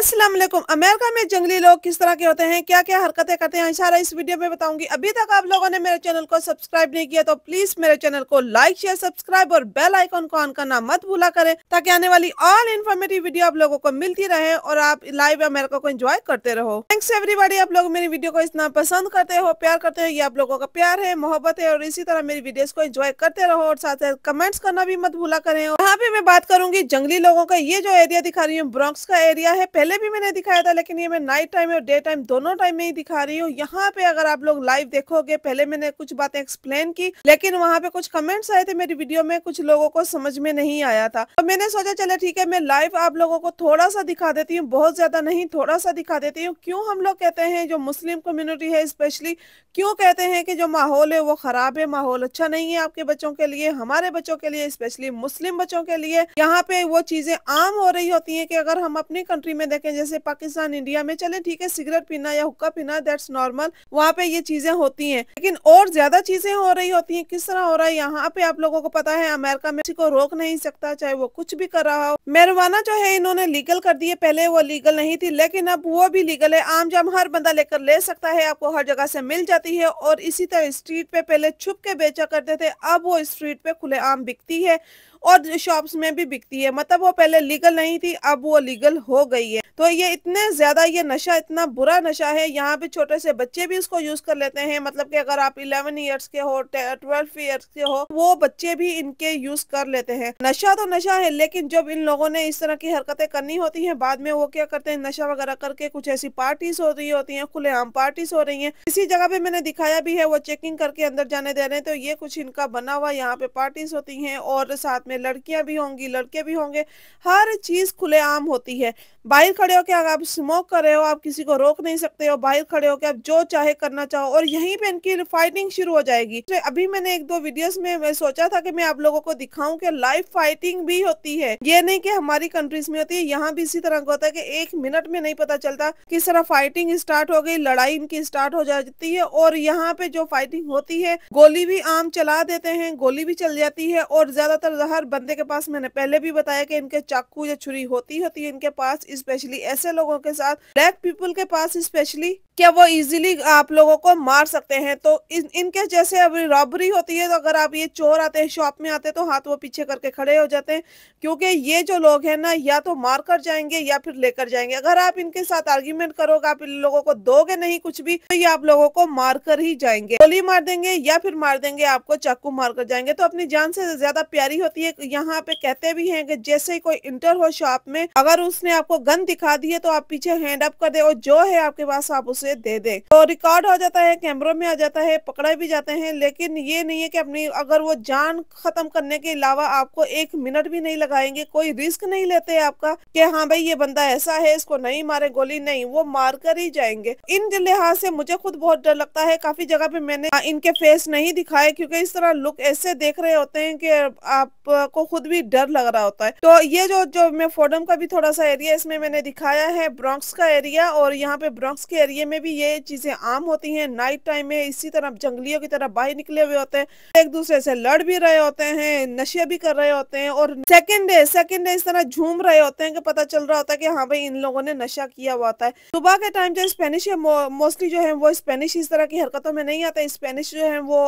अस्सलाम वालेकुम अमेरिका में जंगली लोग किस तरह के होते हैं क्या क्या हरकतें करते हैं इशारा इस वीडियो में बताऊंगी अभी तक आप लोगों ने मेरे चैनल को सब्सक्राइब नहीं किया तो प्लीज मेरे चैनल को लाइक शेयर सब्सक्राइब और बेल आइकॉन को ऑन करना मत भूला करें ताकि आने वाली ऑल इन्फॉर्मेटिव वीडियो आप लोगों को मिलती रहे और आप लाइव अमेरिका को इंजॉय करते रहो थैंक्स एवरीबॉडी आप लोग मेरी वीडियो को इतना पसंद करते हो प्यार करते हो ये आप लोगों का प्यार है मोहब्बत है और इसी तरह मेरी वीडियो को इंजॉय करते रहो और साथ साथ कमेंट्स करना भी मत भूला करें यहाँ पे मैं बात करूंगी जंगली लोगों का ये जो एरिया दिखा रही हूँ ब्रॉक्स का एरिया है पहले पहले भी मैंने दिखाया था लेकिन ये मैं नाइट टाइम और डे टाइम दोनों टाइम में ही दिखा रही हूँ यहाँ पे अगर आप लोग लाइव देखोगे पहले मैंने कुछ बातें एक्सप्लेन की लेकिन वहाँ पे कुछ कमेंट्स आए थे मेरी वीडियो में कुछ लोगों को समझ में नहीं आया था तो मैंने सोचा चले ठीक है मैं लाइव आप लोगों को थोड़ा सा दिखा देती हूँ बहुत ज्यादा नहीं थोड़ा सा दिखा देती हूँ क्यों हम लोग कहते हैं जो मुस्लिम कम्युनिटी है स्पेशली क्यों कहते हैं कि जो माहौल है वो खराब है माहौल अच्छा नहीं है आपके बच्चों के लिए हमारे बच्चों के लिए स्पेशली मुस्लिम बच्चों के लिए यहाँ पे वो चीजें आम हो रही होती है कि अगर हम अपनी कंट्री में देखें जैसे पाकिस्तान इंडिया में चले ठीक है सिगरेट पीना या हुक्का पीना दैट्स नॉर्मल वहाँ पे ये चीजें होती हैं लेकिन और ज्यादा चीजें हो रही होती हैं किस तरह हो रहा है यहाँ पे आप लोगों को पता है अमेरिका में को रोक नहीं सकता चाहे वो कुछ भी कर रहा हो मेरवाना जो है इन्होंने लीगल कर दी है पहले वो लीगल नहीं थी लेकिन अब वो भी लीगल है आम जाम हर बंदा लेकर ले सकता है आपको हर जगह से मिल जाती है और इसी तरह स्ट्रीट पे पहले छुप के बेचा करते थे अब वो स्ट्रीट पे खुले आम बिकती है और शॉप्स में भी बिकती है मतलब वो पहले लीगल नहीं थी अब वो लीगल हो गई है तो ये इतने ज़्यादा ये नशा इतना बुरा नशा है यहाँ पे छोटे से बच्चे भी इसको यूज़ कर लेते हैं मतलब कि अगर आप इलेवन ईयर्स के हो ट्वेल्व ईयर्स के हो वो बच्चे भी इनके यूज़ कर लेते हैं नशा तो नशा है लेकिन जब इन लोगों ने इस तरह की हरकतें करनी होती है बाद में वो क्या करते हैं नशा वगैरह करके कुछ ऐसी पार्टीज हो रही होती है खुलेआम पार्टीज हो रही है इसी जगह पे मैंने दिखाया भी है वो चेकिंग करके अंदर जाने दे रहे हैं तो ये कुछ इनका बना हुआ यहाँ पे पार्टीज होती है और साथ में लड़कियां भी होंगी लड़के भी होंगे हर चीज खुलेआम होती है बाहर खड़े खड़े होकर अगर आप स्मोक कर रहे हो आप किसी को रोक नहीं सकते हो बाहर खड़े हो होकर आप जो चाहे करना चाहो और यहीं पे इनकी फाइटिंग शुरू हो जाएगी तो अभी मैंने एक दो वीडियोस में मैं सोचा था कि मैं आप लोगों को दिखाऊं कि लाइव फाइटिंग भी होती है ये नहीं कि हमारी कंट्रीज में होती है यहाँ भी इसी तरह का होता है की एक मिनट में नहीं पता चलता किस तरह फाइटिंग स्टार्ट हो गई लड़ाई इनकी स्टार्ट हो जाती है और यहाँ पे जो फाइटिंग होती है गोली भी आम चला देते हैं गोली भी चल जाती है और ज्यादातर हर बंदे के पास मैंने पहले भी बताया कि इनके चाकू या छुरी होती होती है इनके पास स्पेशली ऐसे लोगों के साथ ब्लैक पीपल के पास स्पेशली क्या वो इजीली आप लोगों को मार सकते हैं तो इन इनके जैसे अभी रॉबरी होती है तो अगर आप ये चोर आते हैं शॉप में आते हैं तो हाथ वो पीछे करके खड़े हो जाते हैं क्योंकि ये जो लोग हैं ना या तो मार कर जाएंगे या फिर लेकर जाएंगे अगर आप इनके साथ आर्ग्यूमेंट करोगे आप इन लोगों को दोगे नहीं कुछ भी तो ये आप लोगों को मार कर ही जाएंगे गोली मार देंगे या फिर मार देंगे आपको चाकू मार कर जाएंगे तो अपनी जान से ज्यादा प्यारी होती है यहाँ पे कहते भी है कि जैसे ही कोई इंटर हो शॉप में अगर उसने आपको गन दिखा दी है तो आप पीछे हैंड अप कर दे और जो है आपके पास आप उसे मुझे दे दे तो रिकॉर्ड हो जाता है कैमरों में आ जाता है पकड़ा भी जाते हैं लेकिन ये नहीं है कि अपनी अगर वो जान खत्म करने के अलावा आपको एक मिनट भी नहीं लगाएंगे कोई रिस्क नहीं लेते आपका कि हाँ भाई ये बंदा ऐसा है इसको नहीं मारे गोली नहीं वो मार कर ही जाएंगे इन लिहाज से मुझे खुद बहुत डर लगता है काफी जगह पे मैंने हाँ, इनके फेस नहीं दिखाए क्योंकि इस तरह लुक ऐसे देख रहे होते हैं कि आपको खुद भी डर लग रहा होता है तो ये जो जो मैं फोडम का भी थोड़ा सा एरिया इसमें मैंने दिखाया है ब्रॉक्स का एरिया और यहाँ पे ब्रॉक्स के एरिया में भी ये चीज़ें आम होती हैं नाइट टाइम में इसी तरह जंगलियों की तरह बाहर निकले हुए होते हैं एक दूसरे से लड़ भी रहे होते हैं नशे भी कर रहे होते हैं और सेकेंड डे सेकंड डे इस तरह झूम रहे होते हैं कि पता चल रहा होता है कि हाँ भाई इन लोगों ने नशा किया हुआ होता है सुबह के टाइम जो स्पेनिश है मोस्टली जो है वो स्पेनिश इस तरह की हरकतों में नहीं आता स्पेनिश जो है वो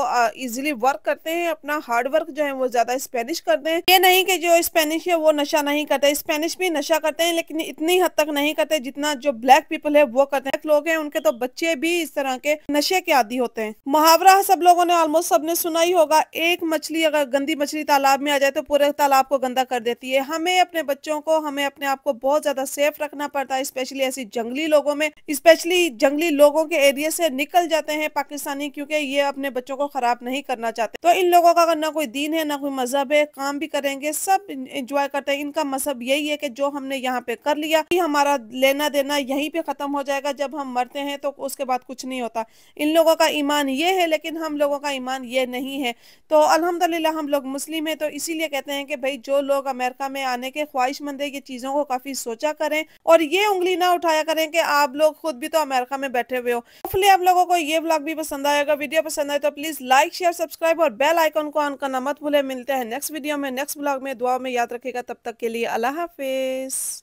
इजिली वर्क करते हैं अपना हार्ड वर्क जो है वो ज्यादा स्पेनिश करते हैं ये नहीं की जो स्पेनिश है वो नशा नहीं करते स्पेनिश भी नशा करते हैं लेकिन इतनी हद तक नहीं करते जितना जो ब्लैक पीपल है वो करते हैं लोग हैं के तो बच्चे भी इस तरह के नशे के आदि होते हैं मुहावरा सब लोगों ने ऑलमोस्ट सबने सुना ही होगा एक मछली अगर गंदी मछली तालाब में आ जाए तो पूरे तालाब को गंदा कर देती है हमें अपने बच्चों को हमें अपने आप को बहुत ज्यादा सेफ रखना पड़ता है स्पेशली ऐसी जंगली लोगों में स्पेशली जंगली लोगों के एरिया से निकल जाते हैं पाकिस्तानी क्योंकि ये अपने बच्चों को खराब नहीं करना चाहते तो इन लोगों का अगर ना कोई दीन है ना कोई मजहब है काम भी करेंगे सब इंजॉय करते हैं इनका मजहब यही है कि जो हमने यहाँ पे कर लिया हमारा लेना देना यहीं पे खत्म हो जाएगा जब हम मरते हैं तो उसके बाद कुछ नहीं होता इन लोगों का ईमान ये है लेकिन हम लोगों का ईमान ये नहीं है तो अल्हम्दुलिल्लाह हम लोग मुस्लिम हैं तो इसीलिए कहते हैं कि भाई जो लोग अमेरिका में आने के ख्वाहिशमंद है ये चीज़ों को काफ़ी सोचा करें और ये उंगली ना उठाया करें कि आप लोग खुद भी तो अमेरिका में बैठे हुए हो होपफुली आप लोगों को ये ब्लॉग भी पसंद आएगा वीडियो पसंद आए तो प्लीज़ लाइक शेयर सब्सक्राइब और बेल आइकन को ऑन करना मत भूले मिलते हैं नेक्स्ट वीडियो में नेक्स्ट ब्लॉग में दुआ में याद रखेगा तब तक के लिए अल्लाह हाफिज़